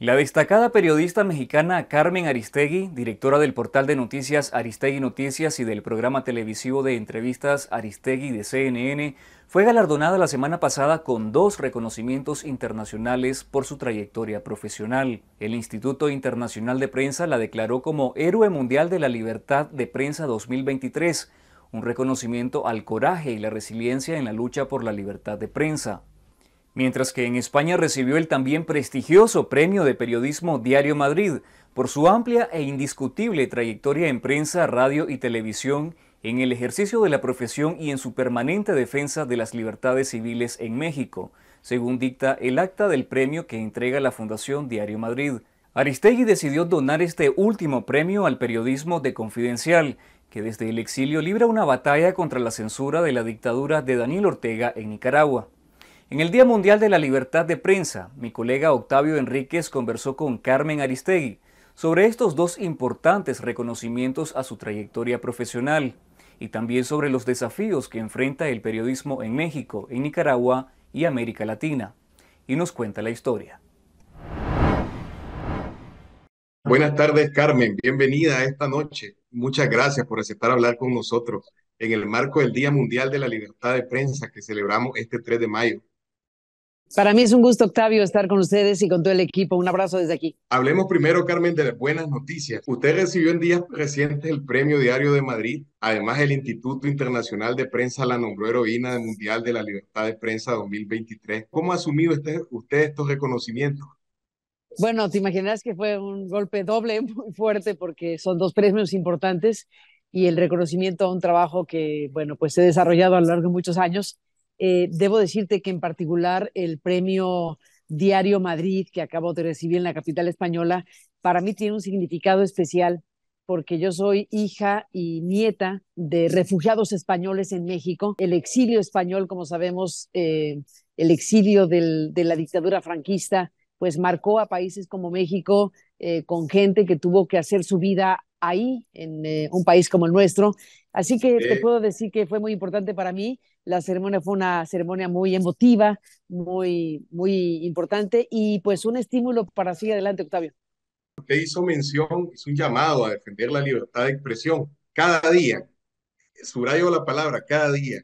La destacada periodista mexicana Carmen Aristegui, directora del portal de noticias Aristegui Noticias y del programa televisivo de entrevistas Aristegui de CNN, fue galardonada la semana pasada con dos reconocimientos internacionales por su trayectoria profesional. El Instituto Internacional de Prensa la declaró como Héroe Mundial de la Libertad de Prensa 2023, un reconocimiento al coraje y la resiliencia en la lucha por la libertad de prensa mientras que en España recibió el también prestigioso Premio de Periodismo Diario Madrid por su amplia e indiscutible trayectoria en prensa, radio y televisión, en el ejercicio de la profesión y en su permanente defensa de las libertades civiles en México, según dicta el acta del premio que entrega la Fundación Diario Madrid. Aristegui decidió donar este último premio al periodismo de Confidencial, que desde el exilio libra una batalla contra la censura de la dictadura de Daniel Ortega en Nicaragua. En el Día Mundial de la Libertad de Prensa, mi colega Octavio Enríquez conversó con Carmen Aristegui sobre estos dos importantes reconocimientos a su trayectoria profesional y también sobre los desafíos que enfrenta el periodismo en México, en Nicaragua y América Latina. Y nos cuenta la historia. Buenas tardes, Carmen. Bienvenida a esta noche. Muchas gracias por aceptar hablar con nosotros en el marco del Día Mundial de la Libertad de Prensa que celebramos este 3 de mayo. Para mí es un gusto, Octavio, estar con ustedes y con todo el equipo. Un abrazo desde aquí. Hablemos primero, Carmen, de las buenas noticias. Usted recibió en días recientes el Premio Diario de Madrid. Además, el Instituto Internacional de Prensa la nombró heroína del Mundial de la Libertad de Prensa 2023. ¿Cómo ha asumido usted estos reconocimientos? Bueno, te imaginas que fue un golpe doble muy fuerte porque son dos premios importantes y el reconocimiento a un trabajo que, bueno, pues he desarrollado a lo largo de muchos años eh, debo decirte que en particular el premio Diario Madrid que acabo de recibir en la capital española, para mí tiene un significado especial porque yo soy hija y nieta de refugiados españoles en México. El exilio español, como sabemos, eh, el exilio de la dictadura franquista, pues marcó a países como México eh, con gente que tuvo que hacer su vida ahí, en un país como el nuestro. Así que te puedo decir que fue muy importante para mí la ceremonia fue una ceremonia muy emotiva, muy, muy importante y pues un estímulo para seguir adelante, Octavio. Usted hizo mención, hizo un llamado a defender la libertad de expresión cada día. Subrayo la palabra, cada día.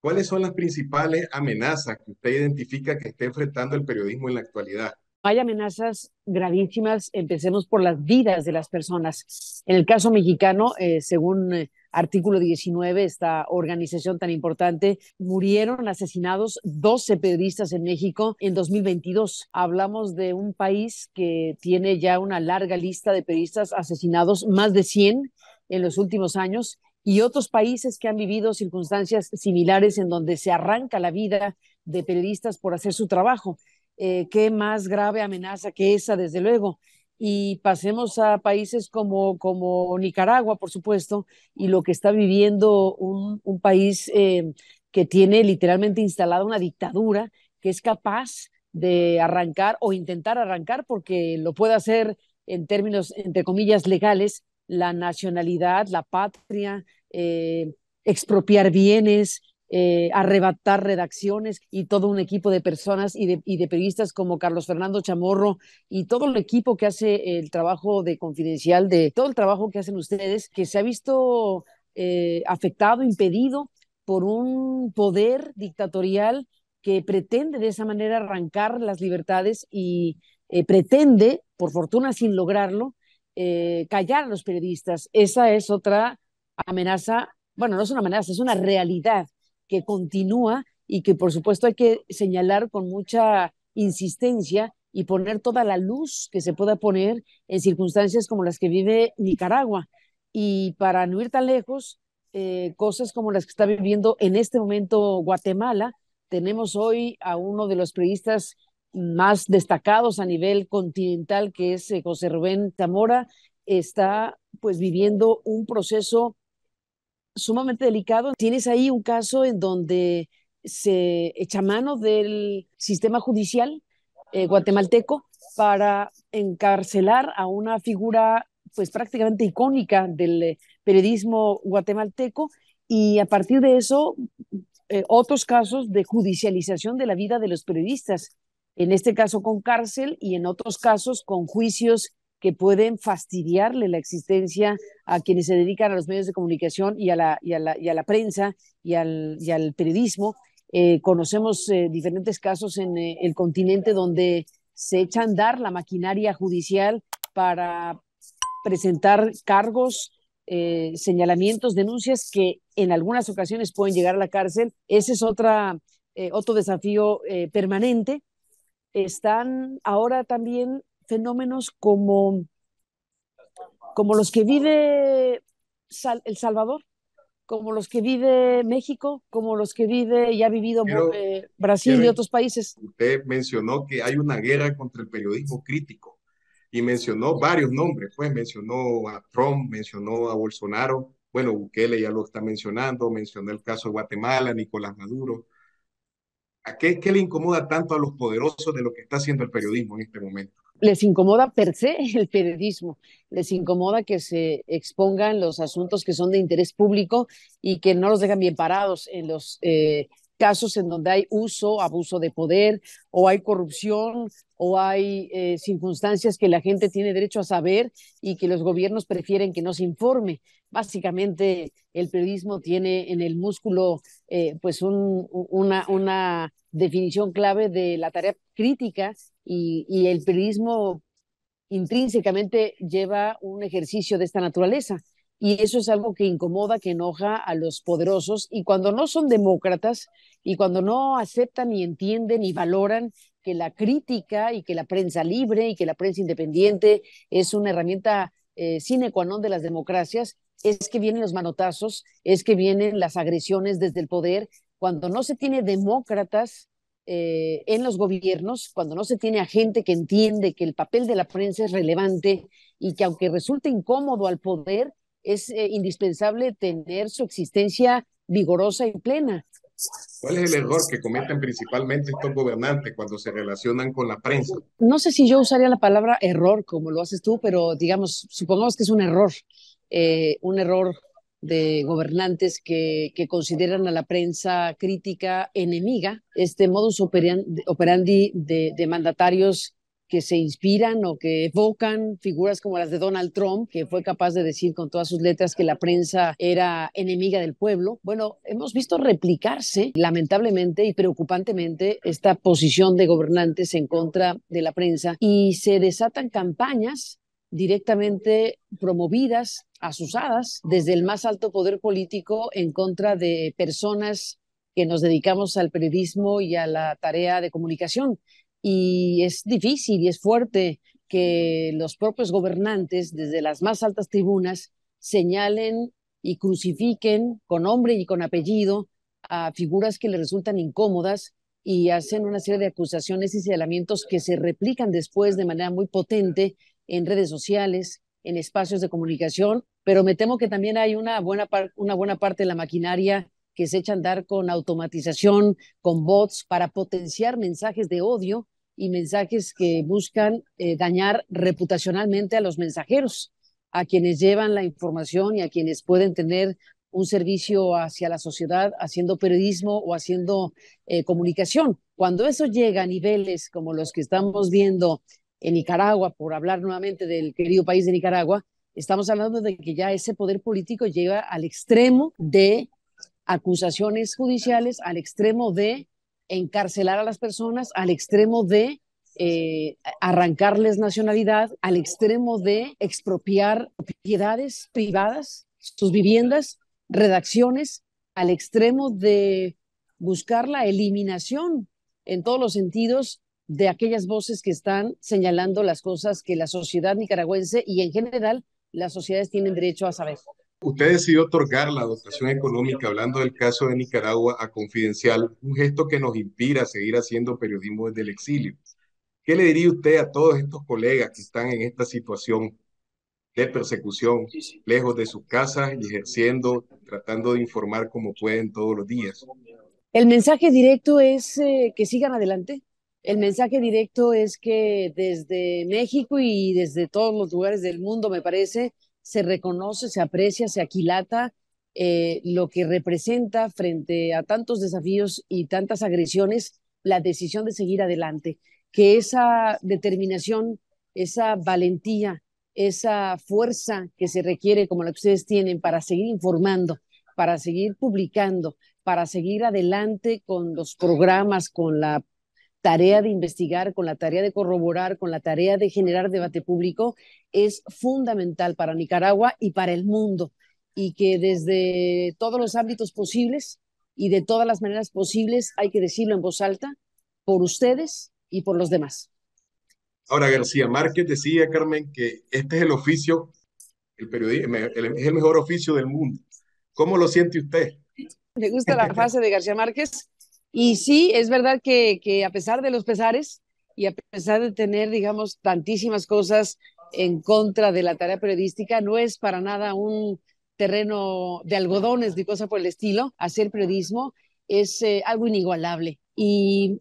¿Cuáles son las principales amenazas que usted identifica que esté enfrentando el periodismo en la actualidad? Hay amenazas gravísimas, empecemos por las vidas de las personas. En el caso mexicano, eh, según eh, artículo 19, esta organización tan importante, murieron asesinados 12 periodistas en México en 2022. Hablamos de un país que tiene ya una larga lista de periodistas asesinados, más de 100 en los últimos años, y otros países que han vivido circunstancias similares en donde se arranca la vida de periodistas por hacer su trabajo. Eh, ¿Qué más grave amenaza que esa, desde luego? y pasemos a países como, como Nicaragua, por supuesto, y lo que está viviendo un, país eh, que tiene literalmente instalada una dictadura que es capaz de arrancar o intentar arrancar, porque lo puede hacer en términos, entre comillas, legales, la nacionalidad, la patria, eh, expropiar bienes, eh, arrebatar redacciones y todo un equipo de personas y de, periodistas como Carlos Fernando Chamorro y todo el equipo que hace el trabajo de confidencial, de todo el trabajo que hacen ustedes, que se ha visto eh, afectado, impedido por un poder dictatorial que pretende de esa manera arrancar las libertades y eh, pretende, por fortuna sin lograrlo, eh, callar a los periodistas. Esa es otra amenaza, bueno, no es una amenaza, es una realidad que continúa y que por supuesto hay que señalar con mucha insistencia y poner toda la luz que se pueda poner en circunstancias como las que vive Nicaragua. Y para no ir tan lejos, eh, cosas como las que está viviendo en este momento Guatemala, tenemos hoy a uno de los periodistas más destacados a nivel continental, que es eh, José Rubén Zamora, está pues viviendo un proceso sumamente delicado. Tienes ahí un caso en donde se echa mano del sistema judicial eh, guatemalteco para encarcelar a una figura pues prácticamente icónica del eh, periodismo guatemalteco y a partir de eso eh, otros casos de judicialización de la vida de los periodistas, en este caso con cárcel y en otros casos con juicios que pueden fastidiarle la existencia a quienes se dedican a los medios de comunicación y a la, y a la, y a la prensa y al, y al periodismo. Eh, conocemos eh, diferentes casos en eh, el continente donde se echa a andar la maquinaria judicial para presentar cargos, señalamientos, denuncias que en algunas ocasiones pueden llegar a la cárcel. Ese es otra, otro desafío permanente. Están ahora también fenómenos como, como los que vive El Salvador, como los que vive México, como los que vive y ha vivido eh, Brasil y otros países. Usted mencionó que hay una guerra contra el periodismo crítico y mencionó varios nombres, pues mencionó a Trump, mencionó a Bolsonaro, bueno, Bukele ya lo está mencionando, mencionó el caso de Guatemala, Nicolás Maduro. ¿A qué, qué le incomoda tanto a los poderosos de lo que está haciendo el periodismo en este momento? les incomoda per se el periodismo, les incomoda que se expongan los asuntos que son de interés público y que no los dejan bien parados en los eh, casos en donde hay uso, abuso de poder o hay corrupción o hay eh, circunstancias que la gente tiene derecho a saber y que los gobiernos prefieren que no se informe. Básicamente el periodismo tiene en el músculo eh, pues una definición clave de la tarea crítica y, el periodismo intrínsecamente lleva un ejercicio de esta naturaleza. Y eso es algo que incomoda, que enoja a los poderosos. Y cuando no son demócratas y cuando no aceptan y entienden y valoran que la crítica y que la prensa libre y que la prensa independiente es una herramienta eh, sine qua non de las democracias, es que vienen los manotazos, es que vienen las agresiones desde el poder. Cuando no se tiene demócratas eh, en los gobiernos, cuando no se tiene a gente que entiende que el papel de la prensa es relevante y que aunque resulte incómodo al poder, es eh, indispensable tener su existencia vigorosa y plena. ¿Cuál es el error que cometen principalmente estos gobernantes cuando se relacionan con la prensa? No sé si yo usaría la palabra error como lo haces tú, pero digamos, supongamos que es un error, eh, un error de gobernantes que, que, consideran a la prensa crítica enemiga, este modus operandi de mandatarios que se inspiran o que evocan figuras como las de Donald Trump, que fue capaz de decir con todas sus letras que la prensa era enemiga del pueblo. Bueno, hemos visto replicarse lamentablemente y preocupantemente esta posición de gobernantes en contra de la prensa y se desatan campañas directamente promovidas asusadas desde el más alto poder político en contra de personas que nos dedicamos al periodismo y a la tarea de comunicación. Y es difícil y es fuerte que los propios gobernantes desde las más altas tribunas señalen y crucifiquen con nombre y con apellido a figuras que les resultan incómodas y hacen una serie de acusaciones y señalamientos que se replican después de manera muy potente en redes sociales, en espacios de comunicación, pero me temo que también hay una buena, una buena parte de la maquinaria que se echa a andar con automatización, con bots, para potenciar mensajes de odio y mensajes que buscan eh, dañar reputacionalmente a los mensajeros, a quienes llevan la información y a quienes pueden tener un servicio hacia la sociedad haciendo periodismo o haciendo eh, comunicación. Cuando eso llega a niveles como los que estamos viendo en Nicaragua, por hablar nuevamente del querido país de Nicaragua, estamos hablando de que ya ese poder político llega al extremo de acusaciones judiciales, al extremo de encarcelar a las personas, al extremo de eh, arrancarles nacionalidad, al extremo de expropiar propiedades privadas, sus viviendas, redacciones, al extremo de buscar la eliminación en todos los sentidos de aquellas voces que están señalando las cosas que la sociedad nicaragüense y en general las sociedades tienen derecho a saber. Usted decidió otorgar la dotación económica, hablando del caso de Nicaragua, a Confidencial, un gesto que nos inspira a seguir haciendo periodismo desde el exilio. ¿Qué le diría usted a todos estos colegas que están en esta situación de persecución, lejos de sus casas y ejerciendo, tratando de informar como pueden todos los días? El mensaje directo es eh, que sigan adelante, el mensaje directo es que desde México y desde todos los lugares del mundo, me parece, se reconoce, se aprecia, se aquilata eh, lo que representa frente a tantos desafíos y tantas agresiones la decisión de seguir adelante. Que esa determinación, esa valentía, esa fuerza que se requiere, como la que ustedes tienen, para seguir informando, para seguir publicando, para seguir adelante con los programas, con la tarea de investigar, con la tarea de corroborar, con la tarea de generar debate público, es fundamental para Nicaragua y para el mundo. Y que desde todos los ámbitos posibles y de todas las maneras posibles hay que decirlo en voz alta por ustedes y por los demás. Ahora, García Márquez decía, Carmen, que este es el oficio, el periodismo, es el mejor oficio del mundo. ¿Cómo lo siente usted? Me gusta la frase de García Márquez, y sí, es verdad que, a pesar de los pesares y a pesar de tener, digamos, tantísimas cosas en contra de la tarea periodística, no es para nada un terreno de algodones ni cosa por el estilo. Hacer periodismo es eh, algo inigualable. Y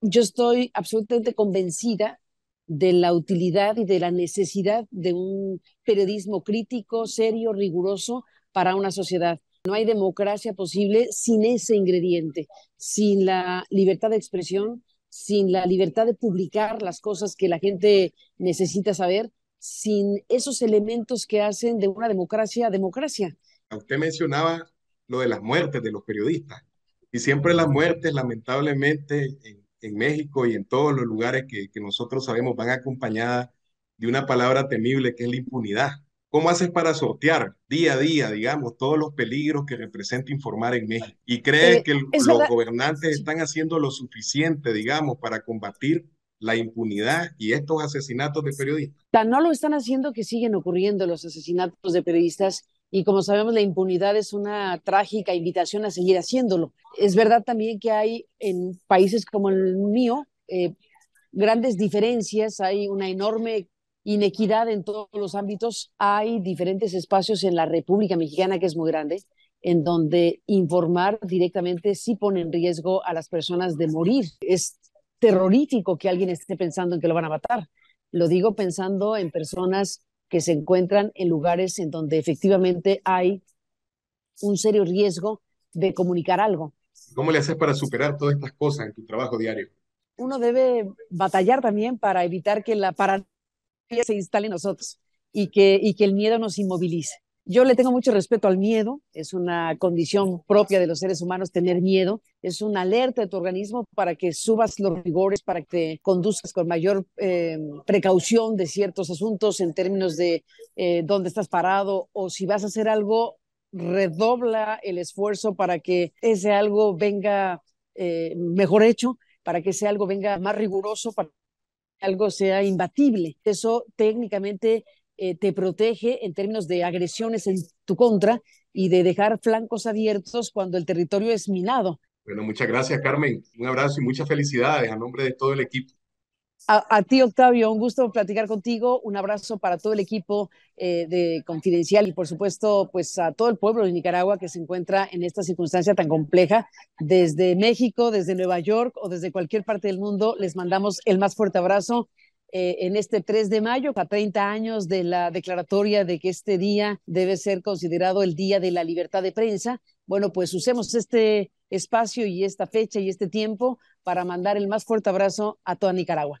yo estoy absolutamente convencida de la utilidad y de la necesidad de un periodismo crítico, serio, riguroso para una sociedad. No hay democracia posible sin ese ingrediente, sin la libertad de expresión, sin la libertad de publicar las cosas que la gente necesita saber, sin esos elementos que hacen de una democracia democracia. Usted mencionaba lo de las muertes de los periodistas. Y siempre las muertes, lamentablemente, en, México y en todos los lugares que nosotros sabemos, van acompañadas de una palabra temible que es la impunidad. ¿Cómo haces para sortear día a día, digamos, todos los peligros que representa informar en México? ¿Y crees eh, que los gobernantes están haciendo lo suficiente, digamos, para combatir la impunidad y estos asesinatos de periodistas? Tan no lo están haciendo que siguen ocurriendo los asesinatos de periodistas y como sabemos la impunidad es una trágica invitación a seguir haciéndolo. Es verdad también que hay en países como el mío eh, grandes diferencias, hay una enorme inequidad en todos los ámbitos, hay diferentes espacios en la República Mexicana, que es muy grande, en donde informar directamente sí pone en riesgo a las personas de morir. Es terrorífico que alguien esté pensando en que lo van a matar. Lo digo pensando en personas que se encuentran en lugares en donde efectivamente hay un serio riesgo de comunicar algo. ¿Cómo le haces para superar todas estas cosas en tu trabajo diario? Uno debe batallar también para evitar que la paranoia se instale en nosotros y que, y que el miedo nos inmovilice. Yo le tengo mucho respeto al miedo, es una condición propia de los seres humanos tener miedo, es una alerta de tu organismo para que subas los rigores, para que conduzcas con mayor eh, precaución de ciertos asuntos en términos de eh, dónde estás parado o si vas a hacer algo, redobla el esfuerzo para que ese algo venga eh, mejor hecho, para que ese algo venga más riguroso, para algo sea imbatible. Eso técnicamente eh, te protege en términos de agresiones en tu contra y de dejar flancos abiertos cuando el territorio es minado. Bueno, muchas gracias Carmen. Un abrazo y muchas felicidades a nombre de todo el equipo. A, ti, Octavio, un gusto platicar contigo. Un abrazo para todo el equipo eh, de Confidencial y, por supuesto, pues a todo el pueblo de Nicaragua que se encuentra en esta circunstancia tan compleja. Desde México, desde Nueva York o desde cualquier parte del mundo, les mandamos el más fuerte abrazo eh, en este 3 de mayo, a 30 años de la declaratoria de que este día debe ser considerado el Día de la Libertad de Prensa. Bueno, pues usemos este espacio y esta fecha y este tiempo para mandar el más fuerte abrazo a toda Nicaragua.